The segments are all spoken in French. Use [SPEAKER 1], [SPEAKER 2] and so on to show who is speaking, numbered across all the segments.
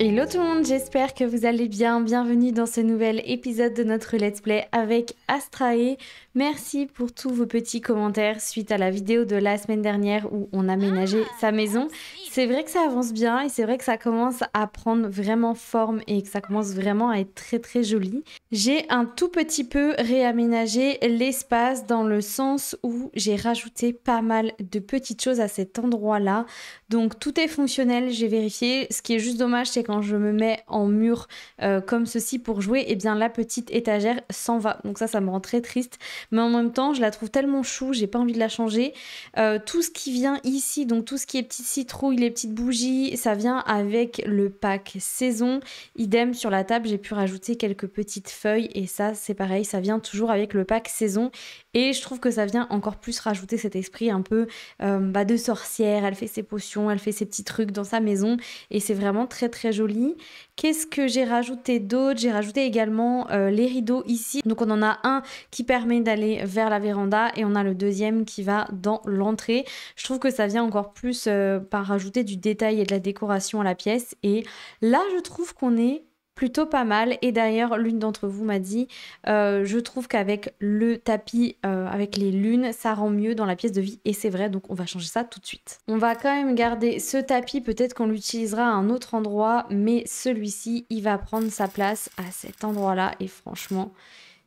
[SPEAKER 1] Hello tout le monde, j'espère que vous allez bien. Bienvenue dans ce nouvel épisode de notre Let's Play avec Astrae. Merci pour tous vos petits commentaires suite à la vidéo de la semaine dernière où on a ah, sa maison. C'est vrai que ça avance bien et c'est vrai que ça commence à prendre vraiment forme et que ça commence vraiment à être très très joli. J'ai un tout petit peu réaménagé l'espace dans le sens où j'ai rajouté pas mal de petites choses à cet endroit-là. Donc tout est fonctionnel, j'ai vérifié. Ce qui est juste dommage, c'est quand je me mets en mur euh, comme ceci pour jouer, et eh bien la petite étagère s'en va. Donc ça, ça me rend très triste. Mais en même temps, je la trouve tellement chou, j'ai pas envie de la changer. Euh, tout ce qui vient ici, donc tout ce qui est petite citrouille, les petites bougies, ça vient avec le pack saison. Idem sur la table, j'ai pu rajouter quelques petites feuilles et ça c'est pareil, ça vient toujours avec le pack saison et je trouve que ça vient encore plus rajouter cet esprit un peu euh, bah, de sorcière. Elle fait ses potions, elle fait ses petits trucs dans sa maison. Et c'est vraiment très très joli. Qu'est-ce que j'ai rajouté d'autre J'ai rajouté également euh, les rideaux ici. Donc on en a un qui permet d'aller vers la véranda et on a le deuxième qui va dans l'entrée. Je trouve que ça vient encore plus euh, par rajouter du détail et de la décoration à la pièce. Et là, je trouve qu'on est plutôt pas mal. Et d'ailleurs, l'une d'entre vous m'a dit, euh, je trouve qu'avec le tapis, euh, avec les lunes, ça rend mieux dans la pièce de vie. Et c'est vrai, donc on va changer ça tout de suite. On va quand même garder ce tapis, peut-être qu'on l'utilisera à un autre endroit, mais celui-ci, il va prendre sa place à cet endroit-là. Et franchement,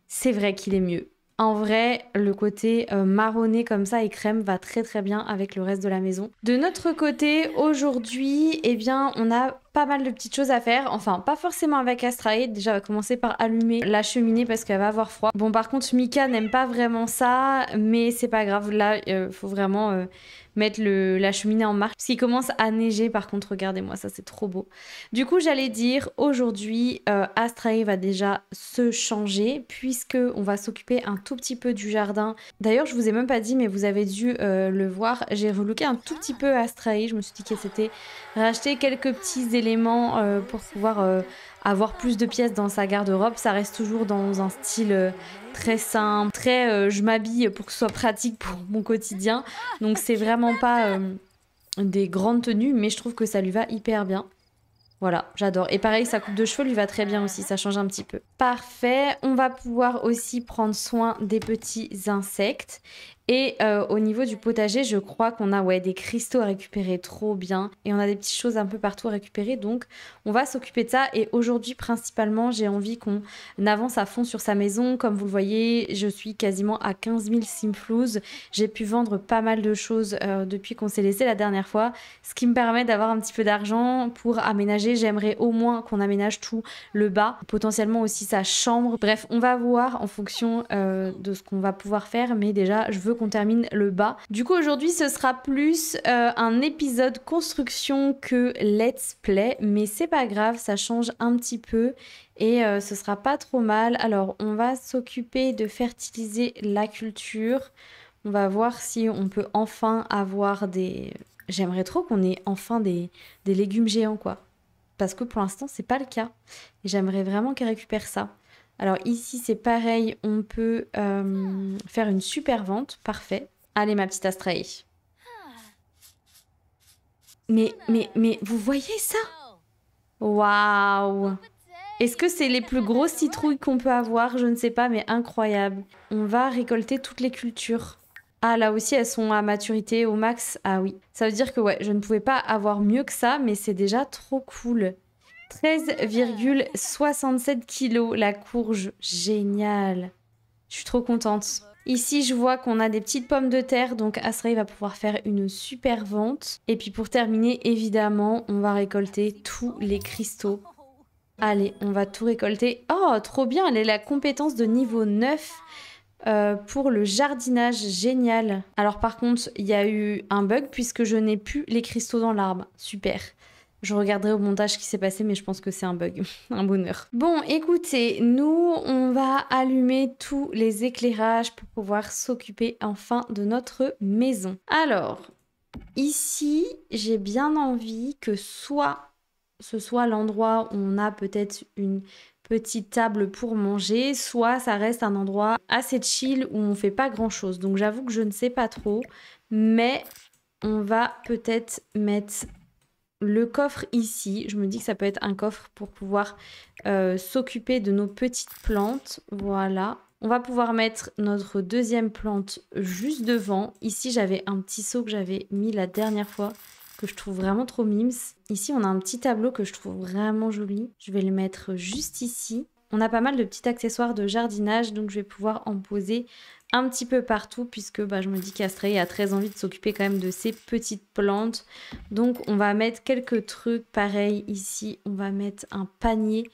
[SPEAKER 1] c'est vrai qu'il est mieux. En vrai, le côté euh, marronné comme ça et crème va très très bien avec le reste de la maison. De notre côté, aujourd'hui, eh bien, on a pas mal de petites choses à faire. Enfin, pas forcément avec Astrae. Déjà, on va commencer par allumer la cheminée parce qu'elle va avoir froid. Bon, par contre, Mika n'aime pas vraiment ça, mais c'est pas grave. Là, il euh, faut vraiment euh, mettre la cheminée en marche. Parce qu'il commence à neiger, par contre, regardez-moi, ça c'est trop beau. Du coup, j'allais dire, aujourd'hui, euh, va déjà se changer puisqu'on va s'occuper un tout petit peu du jardin. D'ailleurs, je vous ai même pas dit, mais vous avez dû euh, le voir. J'ai relooké un tout petit peu Astrae. Je me suis dit que c'était racheter quelques petits éléments euh, pour pouvoir euh, avoir plus de pièces dans sa garde-robe. Ça reste toujours dans un style euh, très simple, très je m'habille pour que ce soit pratique pour mon quotidien. Donc c'est vraiment pas des grandes tenues, mais je trouve que ça lui va hyper bien. Voilà, j'adore. Et pareil, sa coupe de cheveux lui va très bien aussi, ça change un petit peu. Parfait, on va pouvoir aussi prendre soin des petits insectes. Et euh, au niveau du potager, je crois qu'on a ouais, des cristaux à récupérer trop bien. Et on a des petites choses un peu partout à récupérer. Donc on va s'occuper de ça. Et aujourd'hui, principalement, j'ai envie qu'on avance à fond sur sa maison. Comme vous le voyez, je suis quasiment à 15 000 simflouz. J'ai pu vendre pas mal de choses euh, depuis qu'on s'est laissé la dernière fois. Ce qui me permet d'avoir un petit peu d'argent pour aménager. J'aimerais au moins qu'on aménage tout le bas. Potentiellement aussi sa chambre. Bref, on va voir en fonction euh, de ce qu'on va pouvoir faire. Mais déjà, je veux qu'on termine le bas. Du coup, aujourd'hui, ce sera plus euh, un épisode construction que let's play, mais c'est pas grave, ça change un petit peu et euh, ce sera pas trop mal. Alors, on va s'occuper de fertiliser la culture. On va voir si on peut enfin avoir des... J'aimerais trop qu'on ait enfin des, des légumes géants, quoi. Parce que pour l'instant, c'est pas le cas. j'aimerais vraiment qu'elle récupère ça. Alors ici, c'est pareil, on peut euh, faire une super vente. Parfait. Allez, ma petite Astrae. Mais, mais, mais, vous voyez ça Waouh Est-ce que c'est les plus grosses citrouilles qu'on peut avoir Je ne sais pas, mais incroyable. On va récolter toutes les cultures. Ah, là aussi, elles sont à maturité au max. Ah oui. Ça veut dire que ouais, je ne pouvais pas avoir mieux que ça, mais c'est déjà trop cool. 13,67 kg la courge. Génial. Je suis trop contente. Ici, je vois qu'on a des petites pommes de terre, donc Asraï va pouvoir faire une super vente. Et puis pour terminer, évidemment, on va récolter tous les cristaux. Allez, on va tout récolter. Oh, trop bien, elle est la compétence de niveau 9 euh, pour le jardinage. Génial. Alors par contre, il y a eu un bug puisque je n'ai plus les cristaux dans l'arbre. Super. Je regarderai au montage ce qui s'est passé, mais je pense que c'est un bug, un bonheur. Bon, écoutez, nous, on va allumer tous les éclairages pour pouvoir s'occuper enfin de notre maison. Alors, ici, j'ai bien envie que soit ce soit l'endroit où on a peut-être une petite table pour manger, soit ça reste un endroit assez chill où on fait pas grand chose. Donc j'avoue que je ne sais pas trop, mais on va peut-être mettre le coffre ici, je me dis que ça peut être un coffre pour pouvoir euh, s'occuper de nos petites plantes. Voilà. On va pouvoir mettre notre deuxième plante juste devant. Ici, j'avais un petit seau que j'avais mis la dernière fois que je trouve vraiment trop mims. Ici, on a un petit tableau que je trouve vraiment joli. Je vais le mettre juste ici. On a pas mal de petits accessoires de jardinage, donc je vais pouvoir en poser un petit peu partout puisque bah, je me dis qu'Astrée a très envie de s'occuper quand même de ces petites plantes. Donc on va mettre quelques trucs. Pareil ici, on va mettre un panier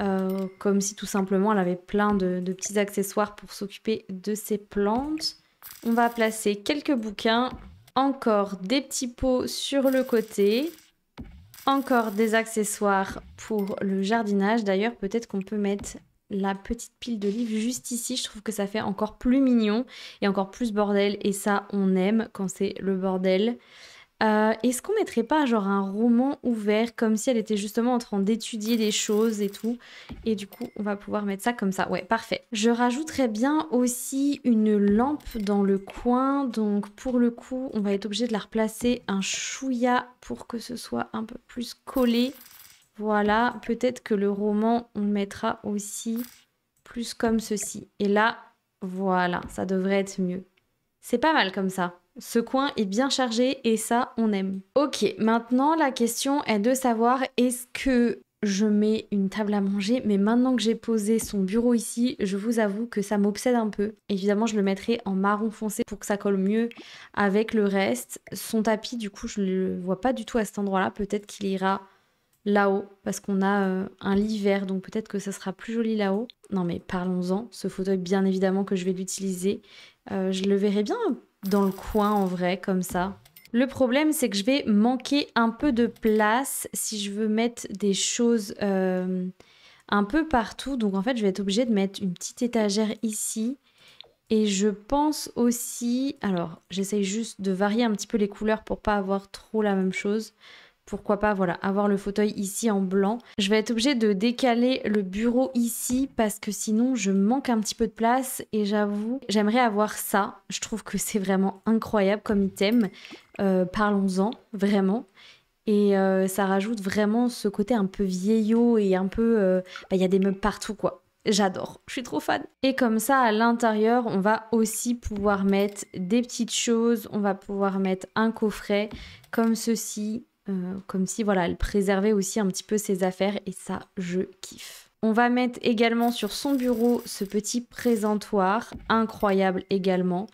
[SPEAKER 1] euh, comme si tout simplement elle avait plein de, de petits accessoires pour s'occuper de ses plantes. On va placer quelques bouquins, encore des petits pots sur le côté. Encore des accessoires pour le jardinage. D'ailleurs, peut-être qu'on peut mettre la petite pile de livres juste ici. Je trouve que ça fait encore plus mignon et encore plus bordel. Et ça, on aime quand c'est le bordel. Euh, est-ce qu'on mettrait pas genre un roman ouvert comme si elle était justement en train d'étudier des choses et tout Et du coup, on va pouvoir mettre ça comme ça. Ouais, parfait. Je rajouterais bien aussi une lampe dans le coin. Donc pour le coup, on va être obligé de la replacer un chouïa pour que ce soit un peu plus collé. Voilà, peut-être que le roman, on le mettra aussi plus comme ceci. Et là, voilà, ça devrait être mieux. C'est pas mal comme ça. Ce coin est bien chargé et ça, on aime. Ok, maintenant la question est de savoir est-ce que je mets une table à manger, mais maintenant que j'ai posé son bureau ici, je vous avoue que ça m'obsède un peu. Évidemment, je le mettrai en marron foncé pour que ça colle mieux avec le reste. Son tapis, du coup, je ne le vois pas du tout à cet endroit-là. Peut-être qu'il ira là-haut parce qu'on a euh, un lit vert, donc peut-être que ça sera plus joli là-haut. Non mais parlons-en, ce fauteuil bien évidemment que je vais l'utiliser. Euh, je le verrai bien dans le coin en vrai, comme ça. Le problème, c'est que je vais manquer un peu de place si je veux mettre des choses euh, un peu partout. Donc en fait, je vais être obligée de mettre une petite étagère ici. Et je pense aussi... Alors, j'essaye juste de varier un petit peu les couleurs pour pas avoir trop la même chose pourquoi pas voilà avoir le fauteuil ici en blanc. Je vais être obligée de décaler le bureau ici parce que sinon je manque un petit peu de place et j'avoue j'aimerais avoir ça. Je trouve que c'est vraiment incroyable comme item. Euh, parlons-en vraiment. Et euh, ça rajoute vraiment ce côté un peu vieillot et un peu... Euh, bah, il y a des meubles partout quoi. J'adore, je suis trop fan. Et comme ça, à l'intérieur, on va aussi pouvoir mettre des petites choses. On va pouvoir mettre un coffret comme ceci euh, comme si voilà, elle préservait aussi un petit peu ses affaires et ça, je kiffe. On va mettre également sur son bureau ce petit présentoir, incroyable également.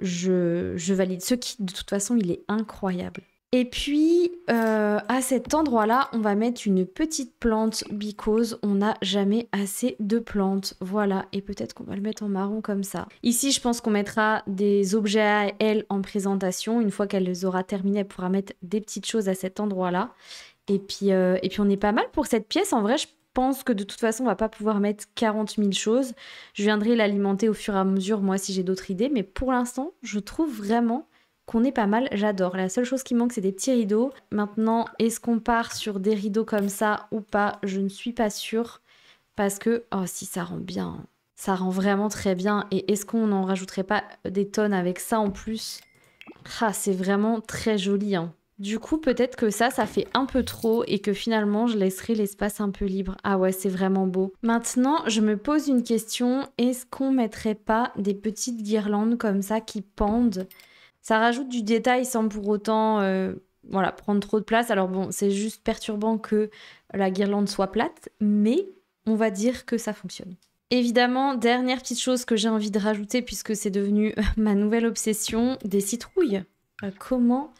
[SPEAKER 1] Je, je valide ce kit, de toute façon, il est incroyable. Et puis, euh, à cet endroit-là, on va mettre une petite plante, because on n'a jamais assez de plantes. Voilà, et peut-être qu'on va le mettre en marron comme ça. Ici, je pense qu'on mettra des objets à elle en présentation. Une fois qu'elle les aura terminés, elle pourra mettre des petites choses à cet endroit-là. Et puis, euh, et puis, on est pas mal pour cette pièce. En vrai, je pense que de toute façon, on va pas pouvoir mettre 40 000 choses. Je viendrai l'alimenter au fur et à mesure, moi, si j'ai d'autres idées. Mais pour l'instant, je trouve vraiment qu'on est pas mal, j'adore. La seule chose qui manque, c'est des petits rideaux. Maintenant, est-ce qu'on part sur des rideaux comme ça ou pas Je ne suis pas sûre. Parce que, oh si, ça rend bien. Ça rend vraiment très bien. Et est-ce qu'on n'en rajouterait pas des tonnes avec ça en plus Ah, c'est vraiment très joli. Hein. Du coup, peut-être que ça, ça fait un peu trop et que finalement, je laisserai l'espace un peu libre. Ah ouais, c'est vraiment beau. Maintenant, je me pose une question. Est-ce qu'on mettrait pas des petites guirlandes comme ça qui pendent ça rajoute du détail sans pour autant euh, voilà, prendre trop de place. Alors bon, c'est juste perturbant que la guirlande soit plate, mais on va dire que ça fonctionne. Évidemment, dernière petite chose que j'ai envie de rajouter puisque c'est devenu ma nouvelle obsession, des citrouilles. Euh, comment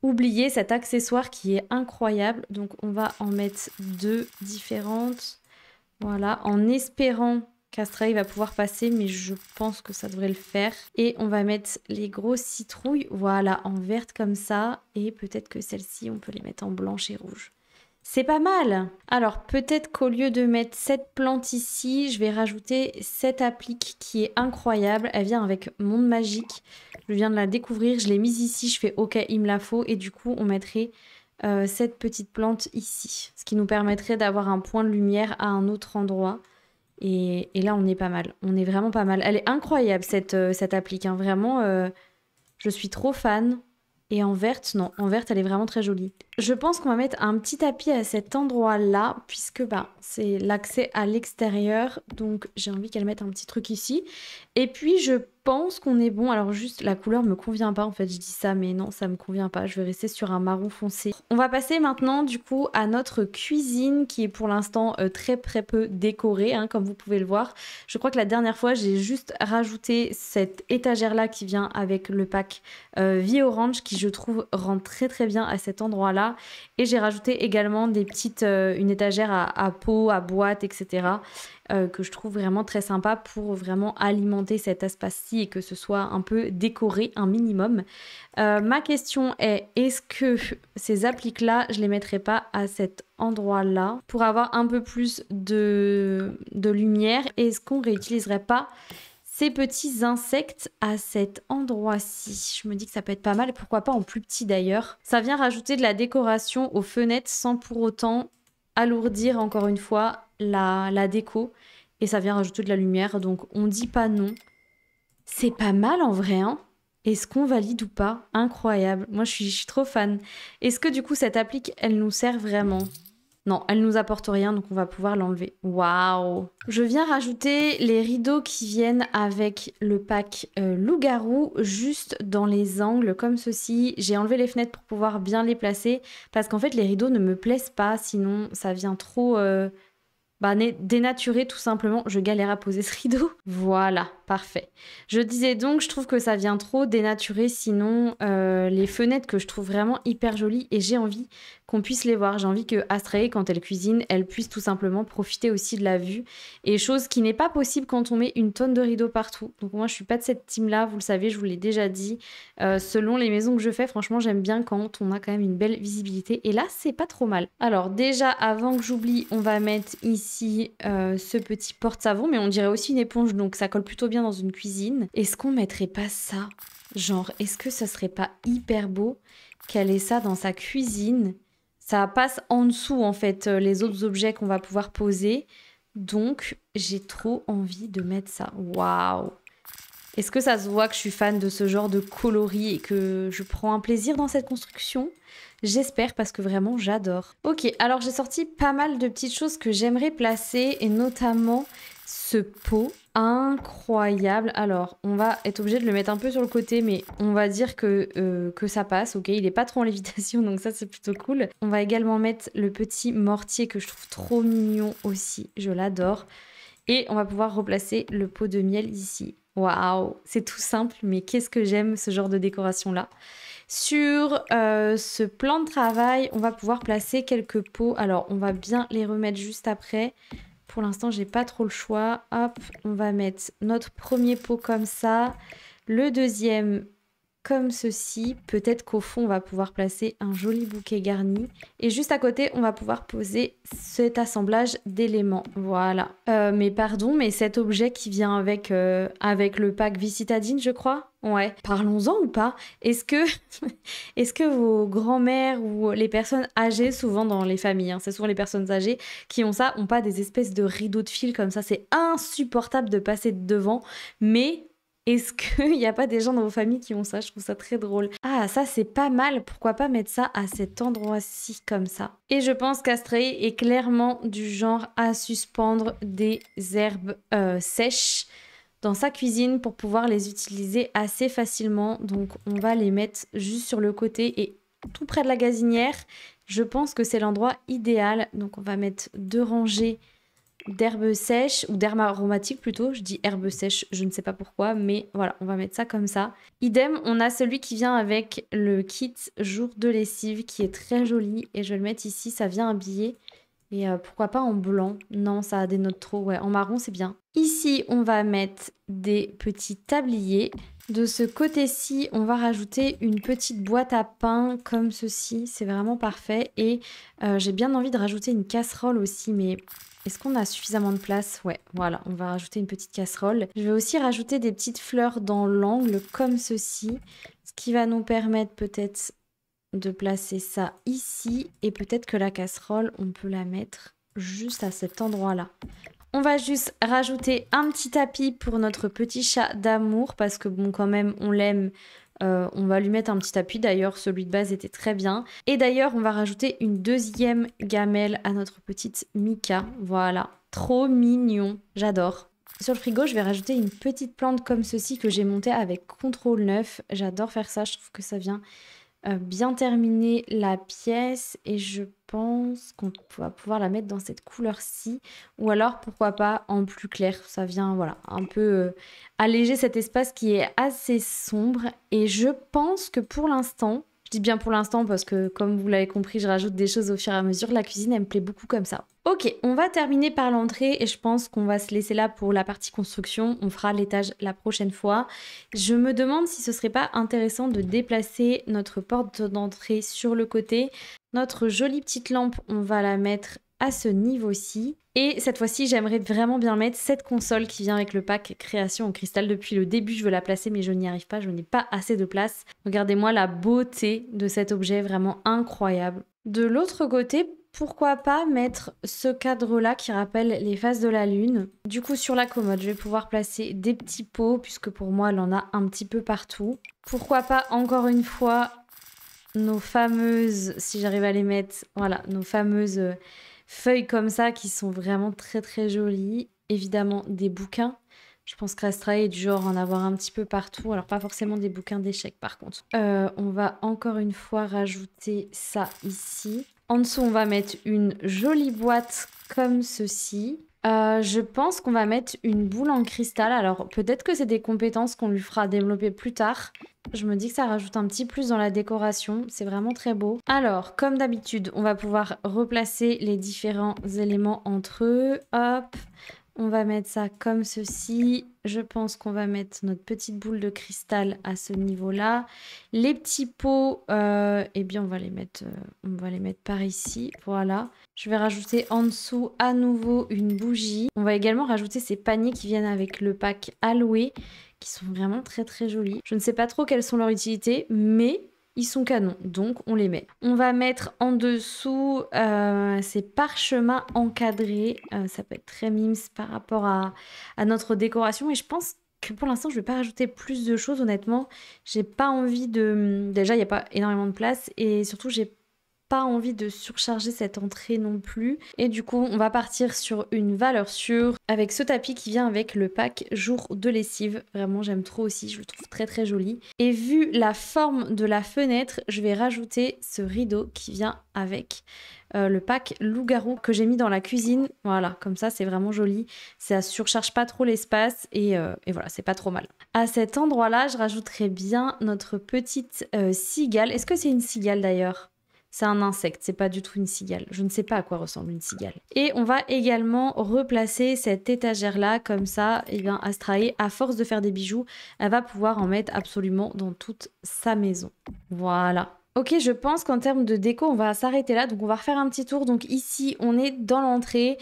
[SPEAKER 1] oublier cet accessoire qui est incroyable Donc on va en mettre deux différentes, voilà, en espérant il va pouvoir passer, mais je pense que ça devrait le faire. Et on va mettre les grosses citrouilles, voilà, en verte comme ça. Et peut-être que celles-ci, on peut les mettre en blanche et rouge. C'est pas mal Alors peut-être qu'au lieu de mettre cette plante ici, je vais rajouter cette applique qui est incroyable. Elle vient avec Monde Magique. Je viens de la découvrir, je l'ai mise ici, je fais OK, il me la faut. Et du coup, on mettrait euh, cette petite plante ici. Ce qui nous permettrait d'avoir un point de lumière à un autre endroit. Et, là, on est pas mal. On est vraiment pas mal. Elle est incroyable, cette, euh, cette applique. Hein. Vraiment, euh, je suis trop fan. Et en verte, non, en verte, elle est vraiment très jolie. Je pense qu'on va mettre un petit tapis à cet endroit-là, puisque bah, c'est l'accès à l'extérieur. Donc, j'ai envie qu'elle mette un petit truc ici. Et puis, je pense qu'on est bon. Alors juste, la couleur me convient pas en fait. Je dis ça, mais non, ça me convient pas. Je vais rester sur un marron foncé. On va passer maintenant du coup à notre cuisine qui est pour l'instant euh, très très peu décorée, hein, comme vous pouvez le voir. Je crois que la dernière fois, j'ai juste rajouté cette étagère là qui vient avec le pack euh, Vie Orange qui je trouve rend très très bien à cet endroit là. Et j'ai rajouté également des petites, euh, une étagère à, peau à boîte, etc. Euh, que je trouve vraiment très sympa pour vraiment alimenter cet espace-ci et que ce soit un peu décoré un minimum. Euh, ma question est, est-ce que ces appliques-là, je les mettrai pas à cet endroit-là pour avoir un peu plus de, de lumière Est-ce qu'on réutiliserait pas ces petits insectes à cet endroit-ci. Je me dis que ça peut être pas mal, pourquoi pas en plus petit d'ailleurs. Ça vient rajouter de la décoration aux fenêtres sans pour autant alourdir encore une fois la, déco et ça vient rajouter de la lumière. Donc on dit pas non. C'est pas mal en vrai, hein Est-ce qu'on valide ou pas Incroyable. Moi je suis, je suis trop fan. Est-ce que du coup cette applique, elle nous sert vraiment non, elle nous apporte rien, donc on va pouvoir l'enlever. Waouh Je viens rajouter les rideaux qui viennent avec le pack euh, loup-garou, juste dans les angles, comme ceci. J'ai enlevé les fenêtres pour pouvoir bien les placer, parce qu'en fait, les rideaux ne me plaisent pas, sinon ça vient trop... Euh, bah, dénaturer tout simplement. Je galère à poser ce rideau. Voilà, parfait. Je disais donc, je trouve que ça vient trop dénaturer, sinon euh, les fenêtres que je trouve vraiment hyper jolies et j'ai envie qu'on puisse les voir. J'ai envie que Astrae, quand elle cuisine, elle puisse tout simplement profiter aussi de la vue. Et chose qui n'est pas possible quand on met une tonne de rideaux partout. Donc moi, je suis pas de cette team-là, vous le savez, je vous l'ai déjà dit. Euh, selon les maisons que je fais, franchement, j'aime bien quand on a quand même une belle visibilité. Et là, c'est pas trop mal. Alors déjà, avant que j'oublie, on va mettre ici ici euh, ce petit porte-savon, mais on dirait aussi une éponge, donc ça colle plutôt bien dans une cuisine. Est-ce qu'on mettrait pas ça Genre, est-ce que ça serait pas hyper beau qu'elle ait ça dans sa cuisine Ça passe en dessous, en fait, euh, les autres objets qu'on va pouvoir poser. Donc, j'ai trop envie de mettre ça. Waouh Est-ce que ça se voit que je suis fan de ce genre de coloris et que je prends un plaisir dans cette construction J'espère parce que vraiment j'adore. Ok, alors j'ai sorti pas mal de petites choses que j'aimerais placer et notamment ce pot incroyable. Alors, on va être obligé de le mettre un peu sur le côté, mais on va dire que, euh, que ça passe, ok Il est pas trop en lévitation, donc ça, c'est plutôt cool. On va également mettre le petit mortier que je trouve trop mignon aussi. Je l'adore. Et on va pouvoir replacer le pot de miel ici. Waouh C'est tout simple, mais qu'est-ce que j'aime ce genre de décoration-là sur euh, ce plan de travail, on va pouvoir placer quelques pots. Alors, on va bien les remettre juste après. Pour l'instant, j'ai pas trop le choix. Hop, on va mettre notre premier pot comme ça. Le deuxième comme ceci. Peut-être qu'au fond, on va pouvoir placer un joli bouquet garni. Et juste à côté, on va pouvoir poser cet assemblage d'éléments. Voilà. Euh, mais pardon, mais cet objet qui vient avec, euh, avec le pack Visitadine, je crois Ouais. Parlons-en ou pas Est-ce que, est que vos grands-mères ou les personnes âgées, souvent dans les familles, hein, c'est souvent les personnes âgées qui ont ça, ont pas des espèces de rideaux de fil comme ça C'est insupportable de passer devant, mais est-ce qu'il n'y a pas des gens dans vos familles qui ont ça Je trouve ça très drôle. Ah, ça c'est pas mal, pourquoi pas mettre ça à cet endroit-ci comme ça Et je pense qu'Astrée est clairement du genre à suspendre des herbes euh, sèches dans sa cuisine pour pouvoir les utiliser assez facilement. Donc on va les mettre juste sur le côté et tout près de la gazinière. Je pense que c'est l'endroit idéal. Donc on va mettre deux rangées d'herbes sèches ou d'herbes aromatiques plutôt. Je dis herbes sèches, je ne sais pas pourquoi, mais voilà, on va mettre ça comme ça. Idem, on a celui qui vient avec le kit jour de lessive qui est très joli et je vais le mettre ici, ça vient habillé. Et euh, pourquoi pas en blanc Non, ça a des notes trop, ouais, en marron c'est bien. Ici, on va mettre des petits tabliers. De ce côté-ci, on va rajouter une petite boîte à pain comme ceci. C'est vraiment parfait. Et euh, j'ai bien envie de rajouter une casserole aussi, mais est-ce qu'on a suffisamment de place Ouais, voilà, on va rajouter une petite casserole. Je vais aussi rajouter des petites fleurs dans l'angle comme ceci, ce qui va nous permettre peut-être de placer ça ici et peut-être que la casserole, on peut la mettre juste à cet endroit-là. On va juste rajouter un petit tapis pour notre petit chat d'amour parce que bon quand même on l'aime. Euh, on va lui mettre un petit tapis d'ailleurs, celui de base était très bien. Et d'ailleurs on va rajouter une deuxième gamelle à notre petite Mika. Voilà, trop mignon, j'adore. Sur le frigo, je vais rajouter une petite plante comme ceci que j'ai montée avec Contrôle 9. J'adore faire ça, je trouve que ça vient euh, bien terminé la pièce et je pense qu'on va pouvoir la mettre dans cette couleur-ci ou alors pourquoi pas en plus clair ça vient voilà un peu euh, alléger cet espace qui est assez sombre et je pense que pour l'instant bien pour l'instant parce que comme vous l'avez compris, je rajoute des choses au fur et à mesure. La cuisine, elle me plaît beaucoup comme ça. Ok, on va terminer par l'entrée et je pense qu'on va se laisser là pour la partie construction. On fera l'étage la prochaine fois. Je me demande si ce serait pas intéressant de déplacer notre porte d'entrée sur le côté. Notre jolie petite lampe, on va la mettre à ce niveau-ci. Et cette fois-ci, j'aimerais vraiment bien mettre cette console qui vient avec le pack création en cristal. Depuis le début, je veux la placer, mais je n'y arrive pas, je n'ai pas assez de place. Regardez-moi la beauté de cet objet, vraiment incroyable. De l'autre côté, pourquoi pas mettre ce cadre-là qui rappelle les phases de la lune. Du coup, sur la commode, je vais pouvoir placer des petits pots, puisque pour moi, elle en a un petit peu partout. Pourquoi pas, encore une fois, nos fameuses, si j'arrive à les mettre, voilà, nos fameuses euh, feuilles comme ça qui sont vraiment très très jolies. Évidemment des bouquins. Je pense que est du genre en avoir un petit peu partout. Alors pas forcément des bouquins d'échecs par contre. Euh, on va encore une fois rajouter ça ici. En dessous, on va mettre une jolie boîte comme ceci. Euh, je pense qu'on va mettre une boule en cristal. Alors peut-être que c'est des compétences qu'on lui fera développer plus tard. Je me dis que ça rajoute un petit plus dans la décoration. C'est vraiment très beau. Alors, comme d'habitude, on va pouvoir replacer les différents éléments entre eux. Hop. On va mettre ça comme ceci. Je pense qu'on va mettre notre petite boule de cristal à ce niveau-là. Les petits pots, euh, eh bien, on va, les mettre, euh, on va les mettre par ici. Voilà. Je vais rajouter en dessous à nouveau une bougie. On va également rajouter ces paniers qui viennent avec le pack alloué, qui sont vraiment très très jolis. Je ne sais pas trop quelles sont leurs utilités, mais ils sont canons, donc on les met. On va mettre en dessous euh, ces parchemins encadrés. Euh, ça peut être très mimes par rapport à, à notre décoration. Et je pense que pour l'instant, je ne vais pas rajouter plus de choses, honnêtement. J'ai pas envie de... Déjà, il n'y a pas énormément de place. Et surtout, j'ai pas envie de surcharger cette entrée non plus. Et du coup, on va partir sur une valeur sûre avec ce tapis qui vient avec le pack jour de lessive. Vraiment, j'aime trop aussi, je le trouve très très joli. Et vu la forme de la fenêtre, je vais rajouter ce rideau qui vient avec. Euh, le pack loup-garou que j'ai mis dans la cuisine. Voilà, comme ça c'est vraiment joli. Ça surcharge pas trop l'espace et, euh, voilà, c'est pas trop mal. À cet endroit-là, je rajouterai bien notre petite euh, cigale. Est-ce que c'est une cigale d'ailleurs c'est un insecte, c'est pas du tout une cigale. Je ne sais pas à quoi ressemble une cigale. Et on va également replacer cette étagère là, comme ça, et eh bien Astrae, à force de faire des bijoux, elle va pouvoir en mettre absolument dans toute sa maison. Voilà. Ok, je pense qu'en termes de déco, on va s'arrêter là. Donc on va refaire un petit tour. Donc ici, on est dans l'entrée.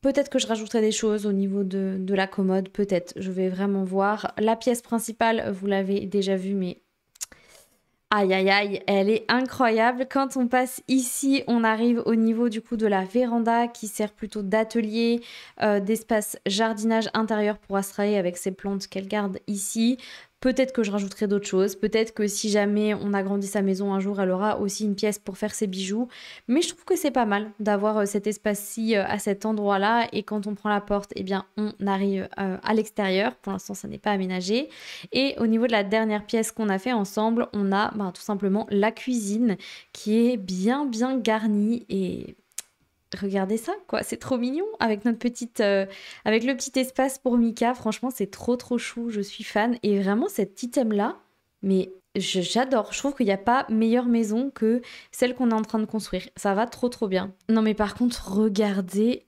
[SPEAKER 1] Peut-être que je rajouterai des choses au niveau de, de la commode, peut-être. Je vais vraiment voir. La pièce principale, vous l'avez déjà vue, mais Aïe aïe aïe, elle est incroyable. Quand on passe ici, on arrive au niveau du coup de la véranda qui sert plutôt d'atelier, euh, d'espace jardinage intérieur pour astra avec ses plantes qu'elle garde ici. Peut-être que je rajouterai d'autres choses, peut-être que si jamais on agrandit sa maison un jour, elle aura aussi une pièce pour faire ses bijoux. Mais je trouve que c'est pas mal d'avoir euh, cet espace-ci euh, à cet endroit-là. Et quand on prend la porte, eh bien, on arrive euh, à l'extérieur. Pour l'instant, ça n'est pas aménagé. Et au niveau de la dernière pièce qu'on a fait ensemble, on a ben, tout simplement la cuisine qui est bien, bien garnie et regardez ça, quoi. C'est trop mignon avec notre petite, euh, avec le petit espace pour Mika. Franchement, c'est trop trop chou. Je suis fan et vraiment cet item là, mais j'adore. Je trouve qu'il n'y a pas meilleure maison que celle qu'on est en train de construire. Ça va trop trop bien. Non mais par contre, regardez.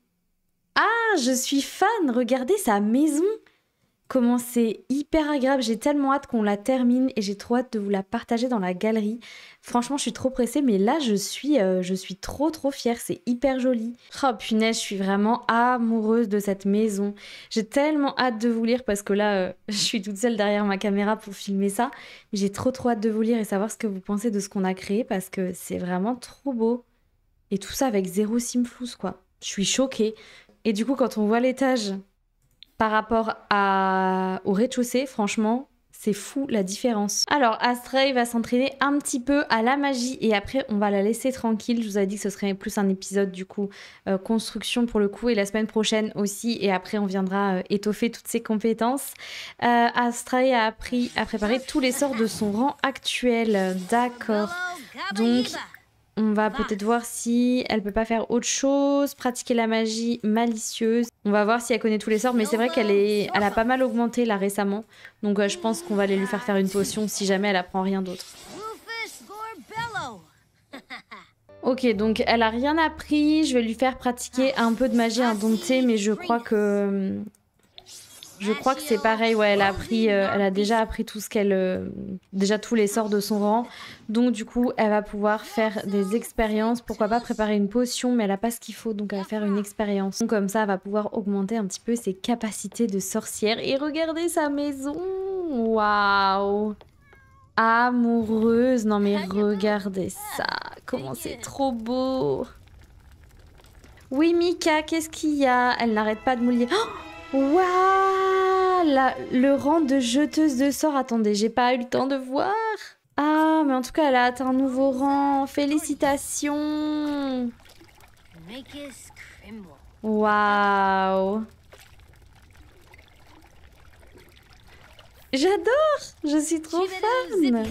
[SPEAKER 1] Ah, je suis fan. Regardez sa maison comment c'est hyper agréable. J'ai tellement hâte qu'on la termine et j'ai trop hâte de vous la partager dans la galerie. Franchement, je suis trop pressée, mais là, je suis, euh, je suis trop, trop fière. C'est hyper joli. Oh punaise, je suis vraiment amoureuse de cette maison. J'ai tellement hâte de vous lire parce que là, euh, je suis toute seule derrière ma caméra pour filmer ça. Mais j'ai trop, trop hâte de vous lire et savoir ce que vous pensez de ce qu'on a créé parce que c'est vraiment trop beau. Et tout ça avec zéro simflouze quoi. Je suis choquée. Et du coup, quand on voit l'étage par rapport à... au rez-de-chaussée, franchement, c'est fou la différence. Alors, Astray va s'entraîner un petit peu à la magie et après, on va la laisser tranquille. Je vous avais dit que ce serait plus un épisode du coup euh, construction pour le coup et la semaine prochaine aussi. Et après, on viendra euh, étoffer toutes ses compétences. Euh, a appris à préparer tous les sorts de son rang actuel. D'accord. Donc, on va ah. peut-être voir si elle peut pas faire autre chose, pratiquer la magie malicieuse. On va voir si elle connaît tous les sorts, mais c'est vrai qu'elle est, elle a pas mal augmenté là récemment. Donc je pense qu'on va aller lui faire faire une potion si jamais elle apprend rien d'autre. Ok, donc elle a rien appris. Je vais lui faire pratiquer un peu de magie indomptée, mais je crois que je crois que c'est pareil, ouais, elle a euh, elle a déjà appris tout ce qu'elle, euh, déjà tous les sorts de son rang. Donc du coup, elle va pouvoir faire des expériences. Pourquoi pas préparer une potion, mais elle a pas ce qu'il faut, donc elle va faire une expérience. Donc comme ça, elle va pouvoir augmenter un petit peu ses capacités de sorcière. Et regardez sa maison, waouh Amoureuse, non mais regardez ça, comment c'est trop beau. Oui Mika, qu'est-ce qu'il y a Elle n'arrête pas de mouiller. Oh Waouh Le rang de jeteuse de sort Attendez, j'ai pas eu le temps de voir. Ah, mais en tout cas, elle a atteint un nouveau rang. Félicitations Waouh J'adore Je suis trop fan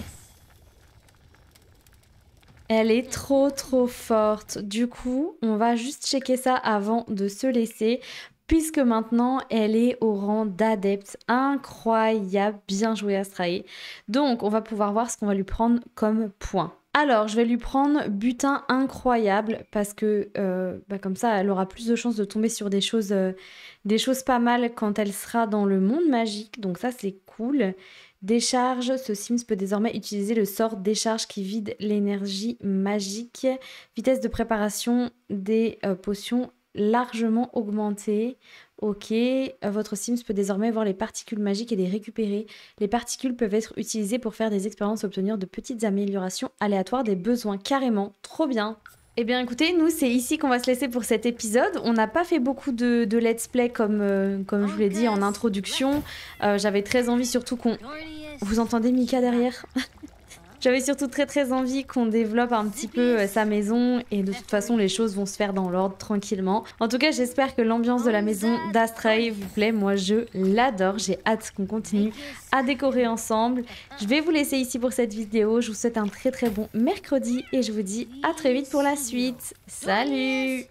[SPEAKER 1] Elle est trop trop forte. Du coup, on va juste checker ça avant de se laisser puisque maintenant elle est au rang d'adepte. Incroyable, bien joué Astrae. Donc on va pouvoir voir ce qu'on va lui prendre comme point. Alors, je vais lui prendre butin incroyable parce que euh, bah, comme ça, elle aura plus de chances de tomber sur des choses, euh, des choses pas mal quand elle sera dans le monde magique. Donc ça, c'est cool. Décharge, ce Sims peut désormais utiliser le sort décharge qui vide l'énergie magique. Vitesse de préparation des euh, potions largement augmenté. Ok, euh, votre Sims peut désormais voir les particules magiques et les récupérer. Les particules peuvent être utilisées pour faire des expériences, obtenir de petites améliorations aléatoires des besoins carrément. Trop bien eh bien écoutez, nous c'est ici qu'on va se laisser pour cet épisode. On n'a pas fait beaucoup de, let's play comme, euh, comme je vous l'ai dit en introduction. Euh, j'avais très envie surtout qu'on... Vous entendez Mika derrière J'avais surtout très très envie qu'on développe un petit peu euh, sa maison et de toute façon les choses vont se faire dans l'ordre tranquillement. En tout cas j'espère que l'ambiance de la maison d'Astray vous plaît, moi je l'adore, j'ai hâte qu'on continue à décorer ensemble. Je vais vous laisser ici pour cette vidéo, je vous souhaite un très très bon mercredi et je vous dis à très vite pour la suite. Salut